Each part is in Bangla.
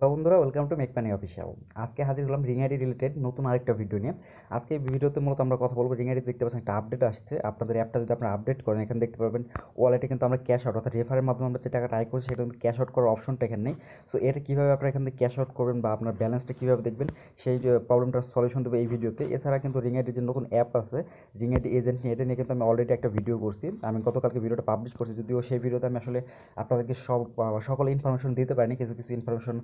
হ্যালো বন্ধুরা ওয়েলকাম টু মেক পানি অফিসিয়াল আজকে হাজির হলাম রিঙারি রিলেটেড নতুন আরেকটা ভিডিও নিয়ে আজকে এই ভিডিওতে মূলত আমরা কথা বলবো রিং দেখতে পাচ্ছেন একটা আপডেট আসছে আপনাদের অ্যাপটা যদি আপনারা আপডেট করেন এখানে দেখতে পাবেন ওয়ালেটে কিন্তু আমরা ক্যাশ আউট অর্থাৎ রেফারের মাধ্যমে আমরা যে টাকা আয় করছি সেটা কিন্তু ক্যাশ আউট করার অপশনটা এখানে নেই সো এটা কীভাবে আপনারা এখান থেকে ক্যাশ আউট করবেন বা আপনার ব্যালেন্সটা কীভাবে দেখবেন সেই প্রবলেমটার সলিউশন দেবো এই ভিডিওতে এছাড়া কিন্তু রিং যে নতুন অ্যাপ আছে রিং এজেন্ট নিয়ে এটা নিয়ে কিন্তু আমি অলরেডি একটা ভিডিও করছি আমি গতকালকে ভিডিওটা পাবলিশ করছি যদিও সেই ভিডিওতে আমি আসলে আপনাদেরকে সব সকল ইনফরমেশন দিতে পারিনি কিছু কিছু ইনফরমেশন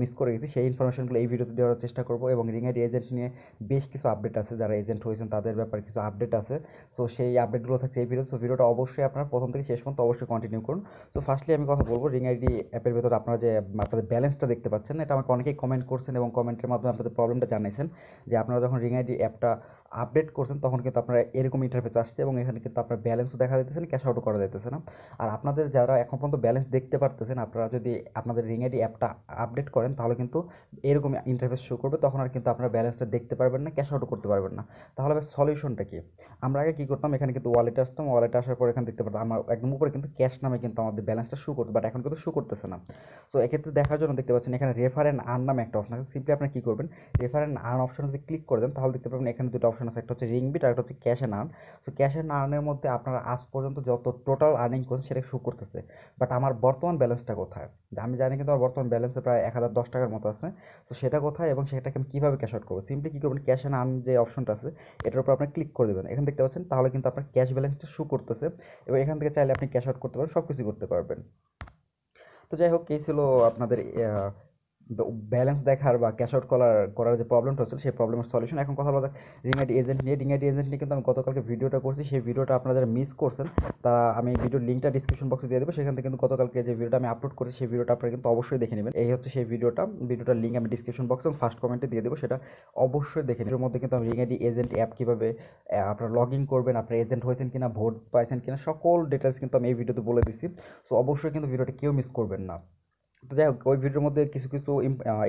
মিস করে গেছি সেই ইনফরমেশনগুলো এই ভিডিওতে দেওয়ার চেষ্টা করব এবং রিং আইডি এজেন্ট নিয়ে বেশ কিছু আপডেট আছে যারা এজেন্ট হয়েছেন তাদের ব্যাপারে কিছু আপডেট আছে সো সেই আপডেটগুলো থাকছে এই ভিডিও সো ভিডিওটা অবশ্যই আপনারা প্রথম থেকে শেষ পর্যন্ত অবশ্যই কন্টিনিউ করুন তো ফার্স্টলি আমি কথা বলবো রিং আইডি অ্যাপের ভেতর আপনারা যে আপনাদের ব্যালেন্সটা দেখতে পাচ্ছেন এটা আমাকে অনেকেই কমেন্ট করছেন এবং কমেন্টের মাধ্যমে আপনাদের প্রবলেমটা জানাইছেন যে আপনারা যখন রিং আইডি অ্যাপটা আপডেট করছেন তখন কিন্তু আপনারা এরকম ইন্টারফেস আসছে এবং এখানে কিন্তু আপনার ব্যালেন্সও দেখা যাইতেছে ক্যাশ আউটও করা যাইতেছে না আর আপনাদের যারা এখন পর্যন্ত ব্যালেন্স দেখতে পারতেছেন আপনারা যদি আপনাদের রিং আইডি অ্যাপটা আপডেট করেন তাহলে কিন্তু এরকম ইন্টারফেস শো করবে তখন আর কিন্তু আপনারা ব্যালেন্সটা দেখতে পারবেন না ক্যাশ আউট করতে পারবেন না তাহলে সলিউশনটা কি আমরা আগে কী করতাম এখানে কিন্তু ওয়ালেটে আসতাম ওয়ালেটে আসার পর এখানে দেখতে পারতাম আমার একদম উপরে কিন্তু ক্যাশ নামে কিন্তু আমাদের ব্যালেন্সটা শু করতো বাট এখন কিন্তু শু করতেছে না সো এক্ষেত্রে দেখার জন্য দেখতে পাচ্ছেন এখানে রেফার অ্যান্ড আর্ন নামে একটা অপশন আছে সিম্পলি আপনারা কী করবেন রেফার অ্যান্ড আর্ন অপশন যদি ক্লিক করে দেন তাহলে দেখতে পাবেন এখানে দুটো অপশন অপশন আছে একটা হচ্ছে রিং বিট আর একটা হচ্ছে cash and earn so cash and আর্নের মধ্যে আপনারা আজ পর্যন্ত যত টোটাল আর্নিং করছেন সেটা শো করতেছে বাট আমার বর্তমান ব্যালেন্সটা কোথায় আমি জানি কিন্তু আমার বর্তমান ব্যালেন্সে প্রায় এক হাজার দশ টাকার মতো আছে তো সেটা কোথায় এবং সেটাকে আমি কীভাবে ক্যাশ আউট করবো সিম্পলি কী করবেন ক্যাশ অ্যান্ড আর্ন যে অপশনটা আছে এটার উপর আপনি ক্লিক করে দেবেন এখান দেখতে পাচ্ছেন তাহলে কিন্তু আপনার ক্যাশ ব্যালেন্সটা শো করতেছে এবং এখান থেকে চাইলে আপনি ক্যাশ আউট করতে পারেন সব কিছুই করতে পারবেন তো যাই হোক এই ছিল আপনাদের ব্যালেন্স দেখার বা ক্যাশ আউট করার করার যে প্রবলেমটা হচ্ছিল সেই প্রবলেমের সলিউশন এখন কথা বলা রিংআইডি এজেন্ট নিয়ে রিংআইডি এজেন্ট নিয়ে কিন্তু আমি গতকালকে ভিডিওটা করছি সেই ভিডিওটা আপনারা মিস করছেন তা আমি ভিডিওর লিঙ্কটা ডিসক্রিপশন বক্সে দিয়ে দেবো সেখান থেকে কিন্তু গতকালকে যে ভিডিওটা আমি আপলোড করেছি সেই ভিডিওটা আপনারা কিন্তু অবশ্যই দেখে নেবেন এই হচ্ছে সেই ভিডিওটা ভিডিওটার লিঙ্ক আমি ডিসক্রিপশন বক্স এবং ফার্স্ট কমেন্টে দিয়ে দেবো সেটা অবশ্যই দেখে নেবেন এর মধ্যে কিন্তু আমি রিংআইডি এজেন্ট অ্যাপ কীভাবে আপনারা লগ ইন করবেন আপনার এজেন্ট হয়েছেন কিনা ভোট পাইছেন কিনা সকল ডিটেলস কিন্তু আমি এই ভিডিওতে বলে দিচ্ছি সো অবশ্যই কিন্তু ভিডিওটা কেউ মিস করবেন না তো যাই হোক ওই ভিডিওর মধ্যে কিছু কিছু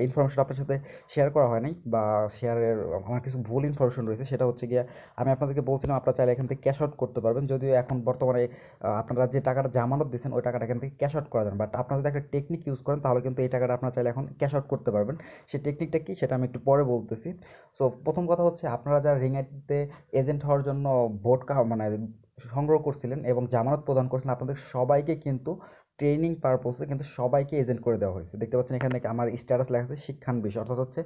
ইনফরমেশন আপনার সাথে শেয়ার করা হয় নাই বা শেয়ারের আমার কিছু ভুল ইনফরমেশন রয়েছে সেটা হচ্ছে গিয়ে আমি আপনাদেরকে বলছিলাম আপনারা চাইলে এখান থেকে ক্যাশ আউট করতে পারবেন যদিও এখন বর্তমানে আপনারা যে টাকাটা জামানত দিয়েছেন ওই টাকাটা এখান থেকে ক্যাশ আউট করা যান বাট আপনারা যদি একটা টেকনিক ইউজ করেন তাহলে কিন্তু এই টাকাটা আপনারা চাইলে এখন ক্যাশ আউট করতে পারবেন সেই টেকনিকটা কি সেটা আমি একটু পরে বলতেছি সো প্রথম কথা হচ্ছে আপনারা যারা রিংআইটিতে এজেন্ট হওয়ার জন্য ভোট মানে সংগ্রহ করছিলেন এবং জামানত প্রদান করছিলেন আপনাদের সবাইকে কিন্তু ট্রেনিং পারপোসে কিন্তু সবাইকে এজেন্ট করে দেওয়া হয়েছে দেখতে পাচ্ছেন এখানে আমার স্ট্যাটাস লেখা আছে বিষয় অর্থাৎ হচ্ছে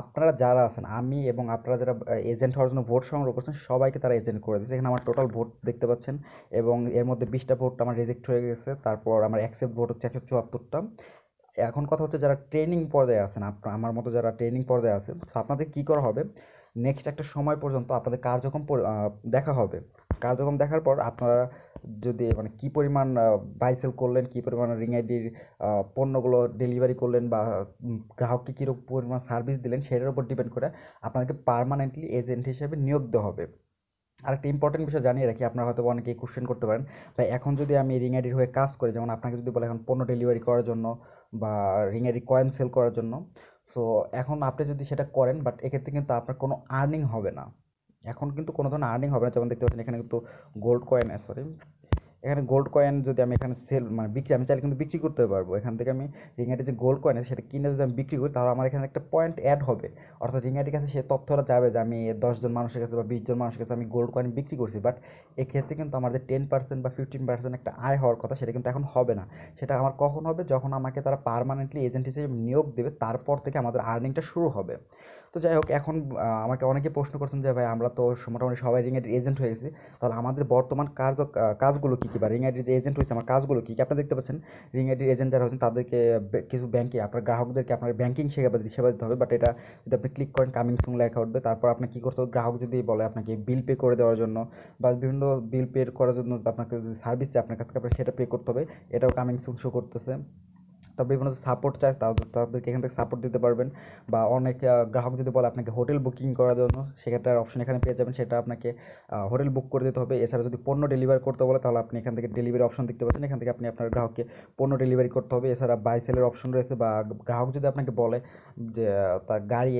আপনারা যারা আছেন আমি এবং আপনারা যারা এজেন্ট হওয়ার জন্য ভোট সংগ্রহ করছেন সবাইকে তারা এজেন্ট করে দিয়েছে এখানে আমার টোটাল ভোট দেখতে পাচ্ছেন এবং এর মধ্যে বিশটা ভোট আমার রিজেক্ট হয়ে গেছে তারপর আমার অ্যাকসেপ্ট ভোট হচ্ছে একশো চুয়াত্তরটা এখন কথা হচ্ছে যারা ট্রেনিং পর্যায়ে আছেন আপনার আমার মতো যারা ট্রেনিং পর্যায়ে আছেন আপনাদের কী করা হবে নেক্সট একটা সময় পর্যন্ত আপনাদের কার্যক্রম দেখা হবে কার্যক্রম দেখার পর আপনারা যদি মানে কী পরিমাণ বাইসেল করলেন কী পরিমাণ রিং আইডির পণ্যগুলো ডেলিভারি করলেন বা গ্রাহককে কীরকম পরিমাণ সার্ভিস দিলেন সেটার উপর ডিপেন্ড করে আপনাকে পার্মানেন্টলি এজেন্ট হিসেবে নিয়োগ দেওয়া হবে আরেকটা ইম্পর্টেন্ট বিষয় জানিয়ে রাখি আপনারা হয়তো অনেকে কোশ্চেন করতে পারেন ভাই এখন যদি আমি রিং আইডির হয়ে কাজ করি যেমন আপনাকে যদি বলে এখন পণ্য ডেলিভারি করার জন্য বা রিং আইডি কয়েন সেল করার জন্য সো এখন আপনি যদি সেটা করেন বাট এক্ষেত্রে কিন্তু আপনার কোনো আর্নিং হবে না এখন কিন্তু কোনো ধরনের আর্নিং হবে না যেমন দেখতে পাচ্ছেন এখানে কিন্তু গোল্ড কয়েন সরি এখানে গোল্ড কয়েন যদি আমি এখানে সেল মানে বিক্রি আমি চাইলে কিন্তু বিক্রি করতে পারবো এখান থেকে আমি রিঙাটি যে গোল্ড কয়েন সেটা কিনে যদি আমি বিক্রি করি তাহলে আমার এখানে একটা পয়েন্ট অ্যাড হবে অর্থাৎ রিঙাটির কাছে সে তথ্যটা যাবে যে আমি দশজন মানুষের কাছে বা বিশজন মানুষের কাছে আমি গোল্ড কয়েন বিক্রি করছি বাট এক্ষেত্রে কিন্তু আমার যে টেন পার্সেন্ট বা ফিফটিন পার্সেন্ট একটা আয় হওয়ার কথা সেটা কিন্তু এখন হবে না সেটা আমার কখন হবে যখন আমাকে তারা পারমানেন্টলি এজেন্ট হিসেবে নিয়োগ দেবে তারপর থেকে আমাদের আর্নিংটা শুরু হবে তো যাই হোক এখন আমাকে অনেকে প্রশ্ন করছেন যে ভাই আমরা তো মোটামুটি সবাই রিংয়ের এজেন্ট হয়ে গেছি তাহলে আমাদের বর্তমান কাজ কাজগুলো কী কী বা রিং রিংয়ের যে এজেন্ট হয়েছে আমার কাজগুলো কী কী আপনারা দেখতে পাচ্ছেন রিং রিংয়ের এজেন্ট যারা হচ্ছেন তাদেরকে কিছু ব্যাংকে আপনার গ্রাহকদেরকে আপনার ব্যাংকিং সেবা সেবা দিতে হবে বাট এটা যদি আপনি ক্লিক করেন কামিং সুন লেখা উঠবে তারপর আপনি কী করতে হবে গ্রাহক যদি বলে আপনাকে বিল পে করে দেওয়ার জন্য বা বিভিন্ন বিল পে করার জন্য আপনাকে সার্ভিস আপনার কাছ থেকে সেটা পে করতে হবে এটাও কামিং সুন শো করতেছে তবে বিভিন্ন সাপোর্ট চায় তাদেরকে এখান থেকে সাপোর্ট দিতে পারবেন বা অনেক গ্রাহক যদি বলে আপনাকে হোটেল বুকিং করার জন্য সেক্ষেত্রে অপশন এখানে পেয়ে যাবেন সেটা আপনাকে হোটেল বুক করে দিতে হবে এছাড়া যদি পণ্য ডেলিভারি করতে বলে তাহলে আপনি এখান থেকে ডেলিভারি অপশন দেখতে পাচ্ছেন এখান থেকে আপনি আপনার গ্রাহককে পণ্য ডেলিভারি করতে হবে এছাড়া বাই সেলের অপশন রয়েছে বা গ্রাহক যদি আপনাকে বলে যে তার গাড়ি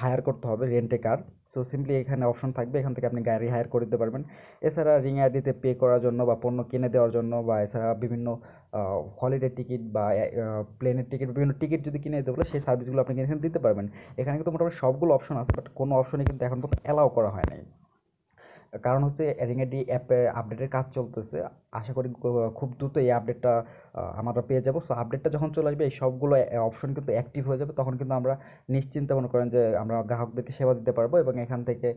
হায়ার করতে হবে রেন্টে কার সো সিম্পলি এখানে অপশন থাকবে এখান থেকে আপনি গাড়ি হায়ার করে দিতে পারবেন এছাড়া রিং আইডিতে পে করার জন্য বা পণ্য কিনে দেওয়ার জন্য বা এছাড়া বিভিন্ন হলিডে টিকিট বা প্লেনের টিকিট বিভিন্ন টিকিট যদি কিনে দিতে বলে সেই সার্ভিসগুলো আপনি এখানে দিতে পারবেন এখানে কিন্তু মোটামুটি সবগুলো অপশন আছে বাট কোনো অপশনই কিন্তু এখন পর্যন্ত অ্যালাউ করা হয় নাই কারণ হচ্ছে রেঙ্গাটি অ্যাপের আপডেটের কাজ চলতেছে আশা করি খুব দ্রুত এই আপডেটটা আমরা পেয়ে যাব সো আপডেটটা যখন চলে আসবে এই সবগুলো অপশন কিন্তু অ্যাক্টিভ হয়ে যাবে তখন কিন্তু আমরা নিশ্চিন্ত মনে করেন যে আমরা গ্রাহকদেরকে সেবা দিতে পারবো এবং এখান থেকে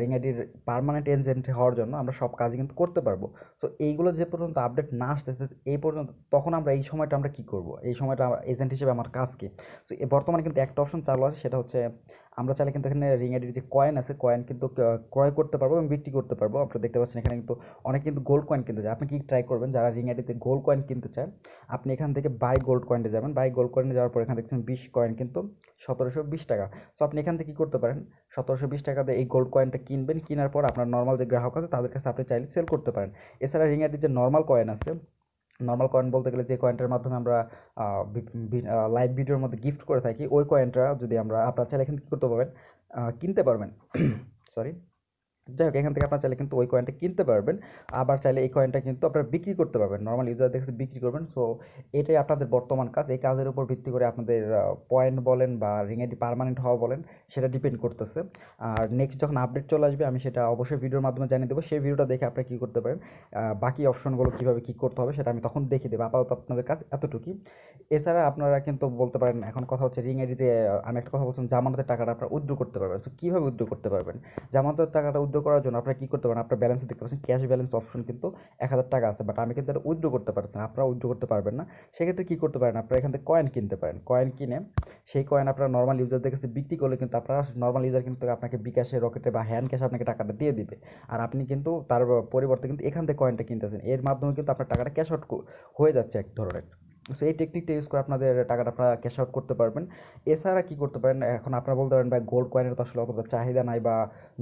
রেঙ্গাটির পারমানেন্ট এজেন্ট হওয়ার জন্য আমরা সব কাজই কিন্তু করতে পারবো তো এইগুলো যে পর্যন্ত আপডেট না আসতেছে এই পর্যন্ত তখন আমরা এই সময়টা আমরা কী করবো এই সময়টা এজেন্ট হিসেবে আমার কাজ কী তো বর্তমানে কিন্তু একটা অপশন চালু আছে সেটা হচ্ছে আমরা চাইলে কিন্তু এখানে রিংয়ের যে কয়েন আছে কয়েন কিন্তু ক্রয় করতে পারবো এবং বিক্রি করতে পারবো আপনারা দেখতে পাচ্ছেন এখানে কিন্তু অনেক কিন্তু গোল্ড কয়েন কিনতে চায় আপনি কি ট্রাই করবেন যারা রিংয়েডিতে গোল্ড কয়েন কিনতে চান আপনি এখান থেকে বাই গোল্ড কয়েনে যাবেন বাই গোল্ড কয়েনে যাওয়ার পর এখানে দেখছেন বিশ কয়েন কিন্তু সতেরোশো বিশ টাকা সো আপনি এখান থেকে কী করতে পারেন সতেরোশো বিশ টাকাতে এই গোল্ড কয়েনটা কিনবেন কেনার পর আপনার নর্মাল যে গ্রাহক আছে তাদের কাছে আপনি চাইলে সেল করতে পারেন এছাড়া রিংয়েডির যে নর্মাল কয়েন আছে নর্মাল কয়েন বলতে গেলে যে কয়েনটার মাধ্যমে আমরা লাইভ ভিডিওর মধ্যে গিফট করে থাকি ওই কয়েনটা যদি আমরা আপনার চাইলে এখান থেকে করতে পারবেন কিনতে পারবেন সরি যাই হোক এখান থেকে আপনার চাইলে কিন্তু ওই কয়েনটা কিনতে পারবেন আবার চাইলে এই কয়েনটা কিন্তু আপনারা বিক্রি করতে পারবেন নর্মাল ইউজার দেখে বিক্রি করবেন সো এটাই আপনাদের বর্তমান কাজ এই কাজের উপর ভিত্তি করে আপনাদের পয়েন্ট বলেন বা রিঙেটি পারমানেন্ট হওয়া বলেন সেটা ডিপেন্ড করতেছে আর নেক্সট যখন আপডেট চলে আসবে আমি সেটা অবশ্যই ভিডিওর মাধ্যমে জানিয়ে দেবো সেই ভিডিওটা দেখে আপনি কী করতে পারেন বাকি অপশনগুলো কীভাবে কী করতে হবে সেটা আমি তখন দেখিয়ে দেবো আপাতত আপনাদের কাজ এতটুকুই এছাড়া আপনারা কিন্তু বলতে পারেন এখন কথা হচ্ছে রিং আমি একটা কথা বলছিলাম জামানতের টাকাটা আপনারা উদ্যোগ করতে পারবেন সো কীভাবে উদ্যোগ করতে পারবেন জামানতের টাকাটা উইথড্র করার জন্য আপনারা কী করতে পারেন আপনার ব্যালেন্স দেখতে পাচ্ছেন ক্যাশ ব্যালেন্স অপশন কিন্তু এক হাজার টাকা আছে বাট আমি কিন্তু এটা উইথড্র করতে পারছি না আপনারা উইথড্র করতে পারবেন না সেক্ষেত্রে কী করতে পারেন আপনারা এখান থেকে কয়েন কিনতে পারেন কয়েন কিনে সেই কয়েন আপনারা নর্মাল ইউজারদের কাছে বিক্রি করলে কিন্তু আপনারা নর্মাল ইউজার কিন্তু আপনাকে বিকাশে রকেটে বা হ্যান্ড ক্যাশে আপনাকে টাকাটা দিয়ে দিবে আর আপনি কিন্তু তার পরিবর্তে কিন্তু এখান থেকে কয়েনটা কিনতেছেন এর মাধ্যমে কিন্তু আপনার টাকাটা ক্যাশ আউট হয়ে যাচ্ছে এক ধরনের সো এই টেকনিকটা ইউজ করে আপনাদের টাকাটা আপনারা ক্যাশ আউট করতে পারবেন এছাড়া কী করতে পারেন এখন আপনারা বলতে পারেন ভাই গোল্ড কয়েনের তো আসলে অতটা চাহিদা নাই বা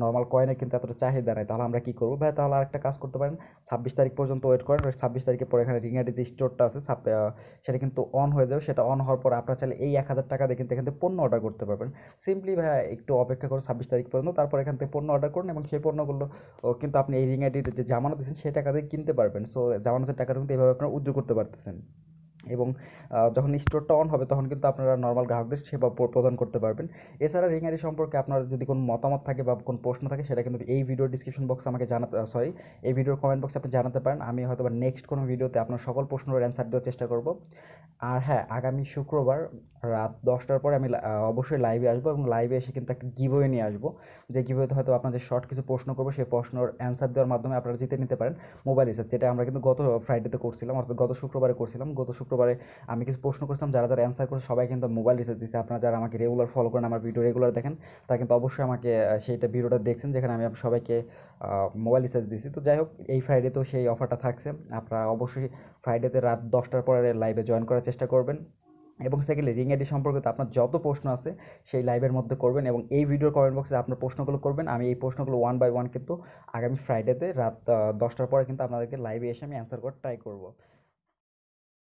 নর্মাল কয়েনের কিন্তু এতটা চাহিদা নাই তাহলে আমরা কী করবো ভাই তাহলে আরেকটা কাজ করতে পারেন ছাব্বিশ তারিখ পর্যন্ত ওয়েট করেন ছাব্বিশ তারিখের পর এখানে রিঙারি যে স্টোরটা আছে সেটা কিন্তু অন হয়ে যাবে সেটা অন হওয়ার পর আপনারা চাইলে এই এক হাজার টাকা দিয়ে কিন্তু এখান থেকে পণ্য অর্ডার করতে পারবেন সিম্পলি ভাই একটু অপেক্ষা করুন ছাব্বিশ তারিখ পর্যন্ত তারপর এখান থেকে পণ্য অর্ডার করুন এবং সেই পণ্যগুলো কিন্তু আপনি এই রিঙারিতে যে জামানত দিয়েছেন সেই টাকা দিয়ে কিনতে পারবেন সো জামানতের টাকাটা কিন্তু এইভাবে আপনারা উদ্যোগ করতে পারতেছেন এবং যখন স্টোরটা অন হবে তখন কিন্তু আপনারা নর্মাল গ্রাহকদের সেবা প্রদান করতে পারবেন এছাড়া রিং আইডি সম্পর্কে আপনার যদি কোনো মতামত থাকে বা কোনো প্রশ্ন থাকে সেটা কিন্তু এই ভিডিওর ডিসক্রিপশন বক্সে আমাকে জানাতে সরি এই ভিডিওর কমেন্ট বক্সে আপনি জানাতে পারেন আমি হয়তো বা নেক্সট কোনো ভিডিওতে আপনার সকল প্রশ্নের অ্যান্সার দেওয়ার চেষ্টা করব আর হ্যাঁ আগামী শুক্রবার রাত দশটার পরে আমি অবশ্যই লাইভে আসবো এবং লাইভে এসে কিন্তু একটা গিভওয়ে নিয়ে আসবো যে গিভওয়েতে হয়তো আপনাদের শর্ট কিছু প্রশ্ন করবো সেই প্রশ্নের অ্যান্সার দেওয়ার মাধ্যমে আপনারা জিতে নিতে পারেন মোবাইল রিচার্জ যেটা আমরা কিন্তু গত ফ্রাইডেতে করছিলাম অর্থাৎ গত শুক্রবারে করছিলাম গত শুক্র শুক্রবারে আমি কিছু প্রশ্ন করছিলাম যারা যারা অ্যান্সার করছে সবাই কিন্তু মোবাইল রিচার্জ দিচ্ছে আপনারা যারা আমাকে রেগুলার ফলো করেন আমার ভিডিও রেগুলার দেখেন তারা কিন্তু অবশ্যই আমাকে সেইটা ভিডিওটা দেখছেন যেখানে আমি সবাইকে মোবাইল রিচার্জ দিয়েছি তো যাই হোক এই ফ্রাইডে তো সেই অফারটা থাকছে আপনারা অবশ্যই ফ্রাইডেতে রাত দশটার পরে লাইভে জয়েন করার চেষ্টা করবেন এবং সেকেন্ডলি রিং আইডি তো আপনার যত প্রশ্ন আছে সেই লাইভের মধ্যে করবেন এবং এই ভিডিওর কমেন্ট বক্সে আপনার প্রশ্নগুলো করবেন আমি এই প্রশ্নগুলো ওয়ান বাই ওয়ান কিন্তু আগামী ফ্রাইডেতে রাত দশটার পরে কিন্তু আপনাদেরকে লাইভে এসে আমি অ্যান্সার করার ট্রাই করবো